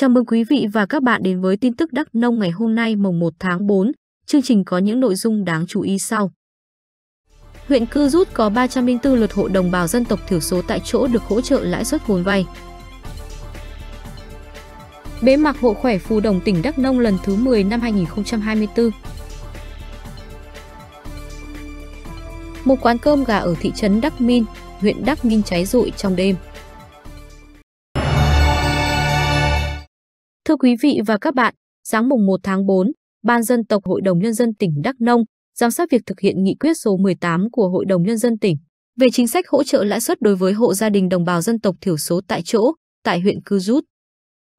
Chào mừng quý vị và các bạn đến với tin tức Đắk Nông ngày hôm nay mùng 1 tháng 4. Chương trình có những nội dung đáng chú ý sau. Huyện Cư Rút có 304 lượt hộ đồng bào dân tộc thiểu số tại chỗ được hỗ trợ lãi suất vốn vay. Bế mạc Hội Khỏe Phù Đồng tỉnh Đắk Nông lần thứ 10 năm 2024. Một quán cơm gà ở thị trấn Đắk Min, huyện Đắk Minh cháy rụi trong đêm. Thưa quý vị và các bạn, sáng mùng 1 tháng 4, Ban dân tộc Hội đồng Nhân dân tỉnh Đắk Nông giám sát việc thực hiện nghị quyết số 18 của Hội đồng Nhân dân tỉnh về chính sách hỗ trợ lãi suất đối với hộ gia đình đồng bào dân tộc thiểu số tại chỗ, tại huyện Cư Rút.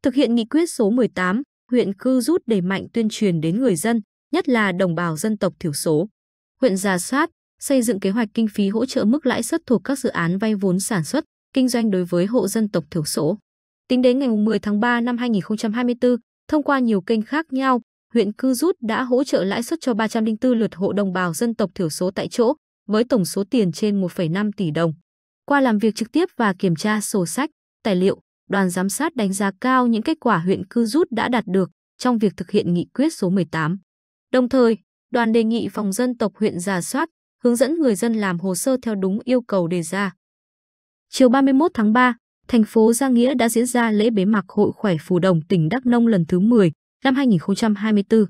Thực hiện nghị quyết số 18, huyện Cư Rút đẩy mạnh tuyên truyền đến người dân, nhất là đồng bào dân tộc thiểu số. Huyện giả soát, xây dựng kế hoạch kinh phí hỗ trợ mức lãi suất thuộc các dự án vay vốn sản xuất, kinh doanh đối với hộ dân tộc thiểu số. Tính đến ngày 10 tháng 3 năm 2024, thông qua nhiều kênh khác nhau, huyện Cư Rút đã hỗ trợ lãi suất cho 304 lượt hộ đồng bào dân tộc thiểu số tại chỗ, với tổng số tiền trên 1,5 tỷ đồng. Qua làm việc trực tiếp và kiểm tra sổ sách, tài liệu, đoàn giám sát đánh giá cao những kết quả huyện Cư Rút đã đạt được trong việc thực hiện nghị quyết số 18. Đồng thời, đoàn đề nghị phòng dân tộc huyện giả soát, hướng dẫn người dân làm hồ sơ theo đúng yêu cầu đề ra. Chiều 31 tháng 3, thành phố Gia Nghĩa đã diễn ra lễ bế mạc Hội khỏe Phù Đồng tỉnh Đắk Nông lần thứ 10 năm 2024.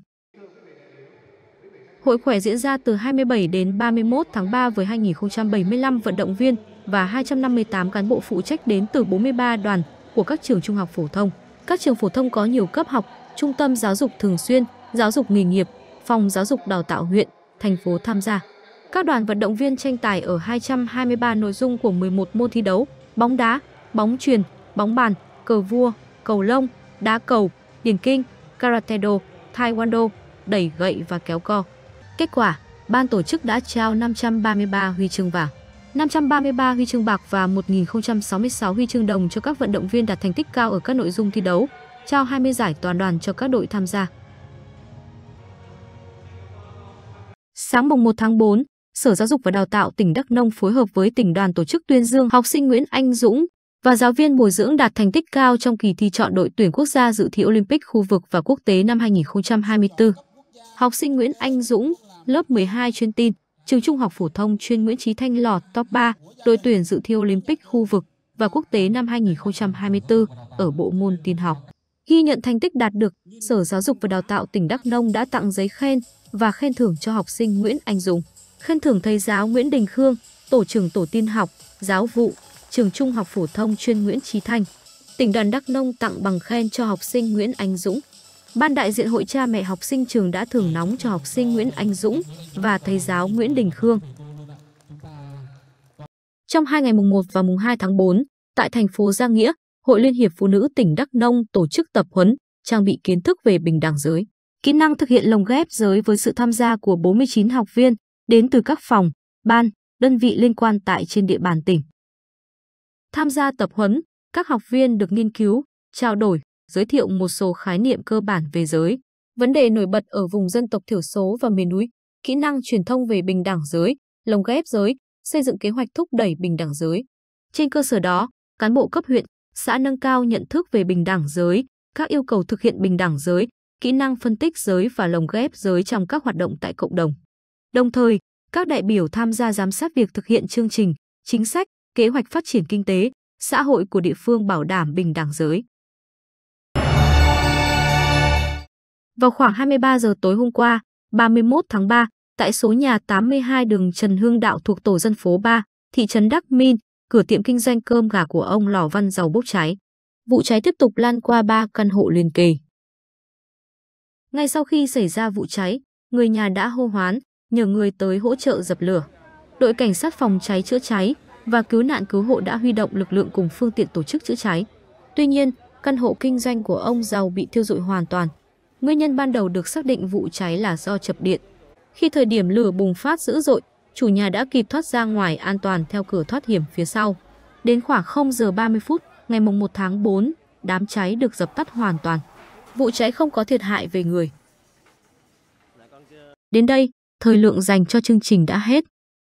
Hội khỏe diễn ra từ 27 đến 31 tháng 3 với 2075 vận động viên và 258 cán bộ phụ trách đến từ 43 đoàn của các trường trung học phổ thông. Các trường phổ thông có nhiều cấp học, trung tâm giáo dục thường xuyên, giáo dục nghề nghiệp, phòng giáo dục đào tạo huyện, thành phố tham gia. Các đoàn vận động viên tranh tài ở 223 nội dung của 11 môn thi đấu: bóng đá, bóng truyền, bóng bàn, cờ vua, cầu lông, đá cầu, điền kinh, karate do, taekwondo, đẩy gậy và kéo co. Kết quả, ban tổ chức đã trao 533 huy chương vàng, 533 huy chương bạc và 1066 huy chương đồng cho các vận động viên đạt thành tích cao ở các nội dung thi đấu, trao 20 giải toàn đoàn cho các đội tham gia. Sáng mùng 1 tháng 4, Sở Giáo dục và Đào tạo tỉnh Đắk Nông phối hợp với tỉnh đoàn tổ chức tuyên dương học sinh Nguyễn Anh Dũng, và giáo viên bồi dưỡng đạt thành tích cao trong kỳ thi chọn đội tuyển quốc gia dự thi Olympic khu vực và quốc tế năm 2024. Học sinh Nguyễn Anh Dũng, lớp 12 chuyên tin, trường trung học phổ thông chuyên Nguyễn Trí Thanh lọt top 3 đội tuyển dự thi Olympic khu vực và quốc tế năm 2024 ở bộ môn tin học. Ghi nhận thành tích đạt được, Sở Giáo dục và Đào tạo tỉnh Đắk Nông đã tặng giấy khen và khen thưởng cho học sinh Nguyễn Anh Dũng, khen thưởng thầy giáo Nguyễn Đình Khương, tổ trưởng tổ tin học, giáo vụ trường trung học phổ thông chuyên Nguyễn Trí Thanh. Tỉnh đoàn Đắk Nông tặng bằng khen cho học sinh Nguyễn Anh Dũng. Ban đại diện hội cha mẹ học sinh trường đã thưởng nóng cho học sinh Nguyễn Anh Dũng và thầy giáo Nguyễn Đình Khương. Trong hai ngày mùng 1 và mùng 2 tháng 4, tại thành phố Giang Nghĩa, Hội Liên hiệp Phụ nữ tỉnh Đắk Nông tổ chức tập huấn trang bị kiến thức về bình đẳng giới, kỹ năng thực hiện lồng ghép giới với sự tham gia của 49 học viên đến từ các phòng, ban, đơn vị liên quan tại trên địa bàn tỉnh. Tham gia tập huấn, các học viên được nghiên cứu, trao đổi, giới thiệu một số khái niệm cơ bản về giới, vấn đề nổi bật ở vùng dân tộc thiểu số và miền núi, kỹ năng truyền thông về bình đẳng giới, lồng ghép giới, xây dựng kế hoạch thúc đẩy bình đẳng giới. Trên cơ sở đó, cán bộ cấp huyện, xã nâng cao nhận thức về bình đẳng giới, các yêu cầu thực hiện bình đẳng giới, kỹ năng phân tích giới và lồng ghép giới trong các hoạt động tại cộng đồng. Đồng thời, các đại biểu tham gia giám sát việc thực hiện chương trình, chính sách, kế hoạch phát triển kinh tế, xã hội của địa phương bảo đảm bình đẳng giới. Vào khoảng 23 giờ tối hôm qua, 31 tháng 3, tại số nhà 82 đường Trần Hưng Đạo thuộc tổ dân phố 3, thị trấn Đắc Min, cửa tiệm kinh doanh cơm gà của ông Lò Văn Giàu bốc cháy. Vụ cháy tiếp tục lan qua 3 căn hộ liền kề. Ngay sau khi xảy ra vụ cháy, người nhà đã hô hoán, nhờ người tới hỗ trợ dập lửa. Đội cảnh sát phòng cháy chữa cháy, và cứu nạn cứu hộ đã huy động lực lượng cùng phương tiện tổ chức chữa cháy. Tuy nhiên, căn hộ kinh doanh của ông giàu bị thiêu dụi hoàn toàn. Nguyên nhân ban đầu được xác định vụ cháy là do chập điện. Khi thời điểm lửa bùng phát dữ dội, chủ nhà đã kịp thoát ra ngoài an toàn theo cửa thoát hiểm phía sau. Đến khoảng 0 giờ 30 phút ngày 1 tháng 4, đám cháy được dập tắt hoàn toàn. Vụ cháy không có thiệt hại về người. Đến đây, thời lượng dành cho chương trình đã hết.